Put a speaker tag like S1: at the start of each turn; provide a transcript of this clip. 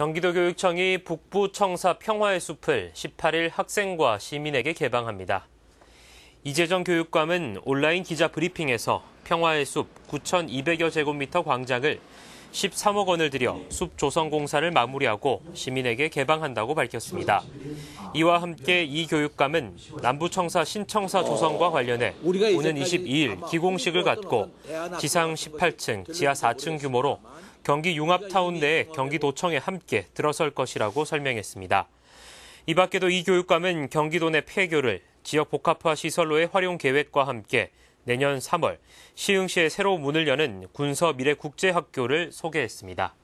S1: 경기도교육청이 북부청사 평화의 숲을 18일 학생과 시민에게 개방합니다. 이재정 교육감은 온라인 기자 브리핑에서 평화의 숲 9,200여 제곱미터 광장을 13억 원을 들여 숲 조성 공사를 마무리하고 시민에게 개방한다고 밝혔습니다. 이와 함께 이 교육감은 남부청사 신청사 조성과 관련해 오는 22일 기공식을 갖고 지상 18층, 지하 4층 규모로 경기 융합타운 내에 경기도청에 함께 들어설 것이라고 설명했습니다. 이 밖에도 이 교육감은 경기도 내 폐교를 지역 복합화 시설로의 활용 계획과 함께 내년 3월 시흥시에 새로 문을 여는 군서 미래국제학교를 소개했습니다.